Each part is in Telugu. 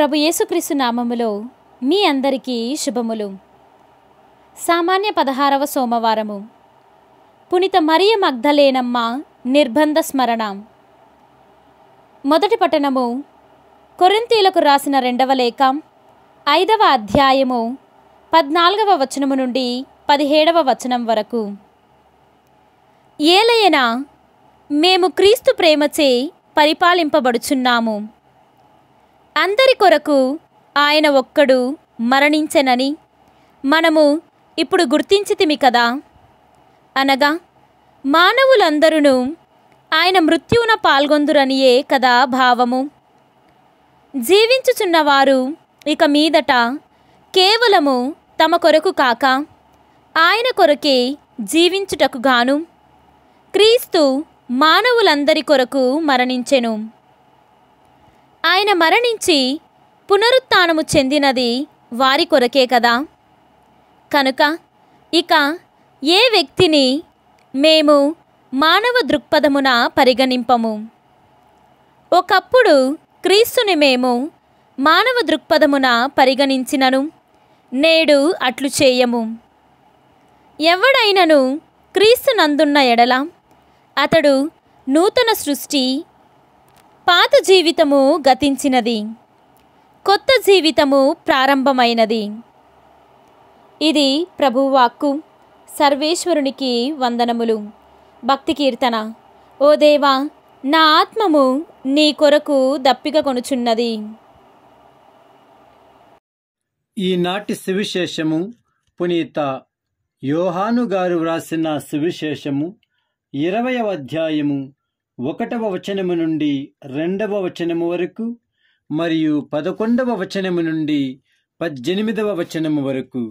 ప్రభు యేసుక్రీస్తు నామములో మీ అందరికీ శుభములు సామాన్య పదహారవ సోమవారము పునిత మరియ మగ్ధలేనమ్మ నిర్బంధ స్మరణ మొదటి పట్టణము కొరింతీలకు రాసిన రెండవ లేఖ ఐదవ అధ్యాయము పద్నాలుగవ వచనము నుండి పదిహేడవ వచనం వరకు ఏలయన మేము క్రీస్తు ప్రేమచే పరిపాలింపబడుచున్నాము అందరి కొరకు ఆయన ఒక్కడు మరణించెనని మనము ఇప్పుడు గుర్తించితిమి కదా అనగా మానవులందరూ ఆయన మృత్యువున పాల్గొందురనియే కదా భావము జీవించుచున్నవారు ఇక మీదట కేవలము తమ కొరకు కాక ఆయన కొరకే జీవించుటకు గాను క్రీస్తు మానవులందరి కొరకు మరణించెను ఆయన మరణించి పునరుత్నము చెందినది వారి కొరకే కదా కనుక ఇక ఏ వ్యక్తిని మేము మానవ దృక్పథమున పరిగణింపము ఒకప్పుడు క్రీస్తుని మేము మానవ దృక్పథమున పరిగణించినను నేడు అట్లు చేయము ఎవడైనను క్రీస్తునందున్న ఎడల అతడు నూతన సృష్టి పాత జీవితము గతించినది కొత్త జీవితము ప్రారంభమైనది ఇది ప్రభువాక్కు సర్వేశ్వరునికి వందనములు భక్తి కీర్తన ఓ దేవా నా ఆత్మము నీ కొరకు దప్పిక కొనుచున్నది ఈనాటి సువిశేషము పునీత యోహాను గారు వ్రాసిన సువిశేషము ఇరవయ అధ్యాయము ఒకటవ వచనము నుండి రెండవ వచనము వరకు మరియు పదకొండవ వచనము నుండి పద్దెనిమిదవ వచనము వరకు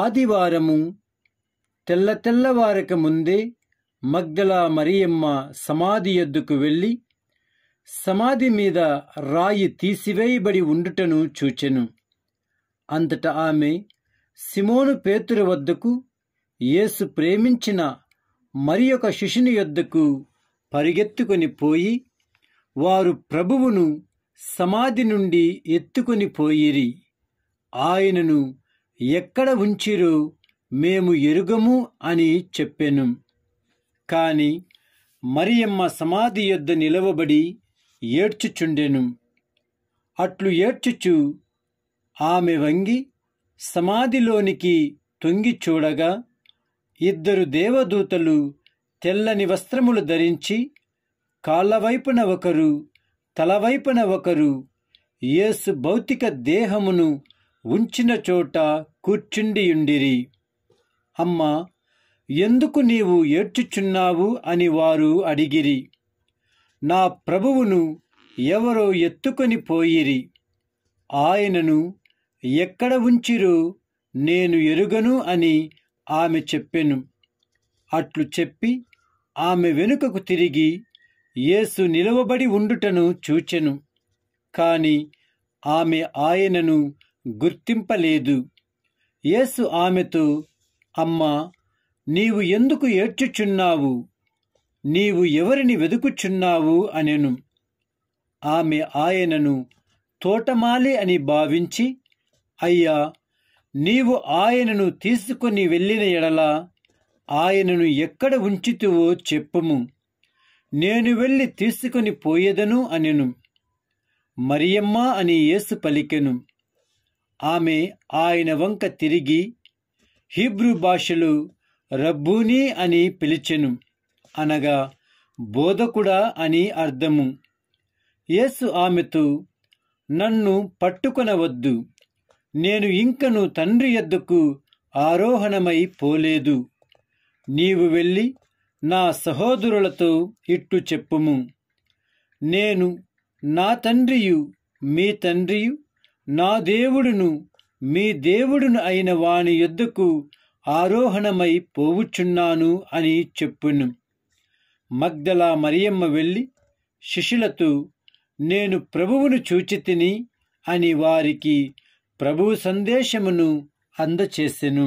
ఆదివారము తెల్ల తెల్లవారక ముందే మగ్గలా మరియమ్మ సమాధి ఎద్దుకు వెళ్ళి సమాధి మీద రాయి తీసివేయబడి ఉండుటను చూచెను అంతట ఆమె సిమోను పేతురు వద్దకు యేసు ప్రేమించిన మరి ఒక శిష్యుని యొద్దకు పరిగెత్తుకొని పోయి వారు ప్రభువును సమాధి నుండి ఎత్తుకొని పోయిరి ఆయనను ఎక్కడ ఉంచిరో మేము ఎరుగము అని చెప్పెను కాని మరియమ్మ సమాధి యొద్ద నిలవబడి ఏడ్చుచుండెను అట్లు ఏడ్చుచు ఆమె వంగి సమాధిలోనికి తొంగి చూడగా ఇద్దరు దేవదూతలు తెల్లని వస్త్రములు ధరించి కాళ్ళవైపున ఒకరు తలవైపున ఒకరు యేసు భౌతిక దేహమును ఉంచిన చోట కూర్చుండియుండిరి అమ్మా ఎందుకు నీవు ఏడ్చుచున్నావు అని వారు అడిగిరి నా ప్రభువును ఎవరో ఎత్తుకొని పోయిరి ఆయనను ఎక్కడ ఉంచిరు నేను ఎరుగను అని ఆమె చెప్పెను అట్లు చెప్పి ఆమె వెనుకకు తిరిగి యేసు నిలవబడి ఉండుటను చూచెను కాని ఆమె ఆయనను గుర్తింపలేదు యేసు ఆమెతో అమ్మా నీవు ఎందుకు ఏడ్చుచున్నావు నీవు ఎవరిని వెదుకుచున్నావు అనెను ఆమె ఆయనను తోటమాలి అని భావించి అయ్యా నీవు ఆయనను తీసుకుని వెళ్ళిన ఎడలా ఆయనను ఎక్కడ ఉంచితువో చెప్పుము నేను వెళ్ళి తీసుకొని పోయేదను అనెను మరియమ్మ అని యేసు పలికెను ఆమె ఆయన వంక తిరిగి హీబ్రూ భాషలో రబ్బూని అని పిలిచెను అనగా బోధకుడా అని అర్థము యేసు ఆమెతో నన్ను పట్టుకొనవద్దు నేను ఇంకను తండ్రి ఎద్దుకు ఆరోహణమై పోలేదు నీవు వెళ్ళి నా సహోదరులతో ఇట్టు చెప్పుము నేను నా తండ్రియు మీ తండ్రియు నా దేవుడును మీ దేవుడును అయిన వాని యుద్ధకు ఆరోహణమై పోవుచున్నాను అని చెప్పును మగ్దల మరియమ్మ వెళ్ళి శిష్యులతో నేను ప్రభువును చూచితిని అని వారికి ప్రభు సందేశమును అందచేసెను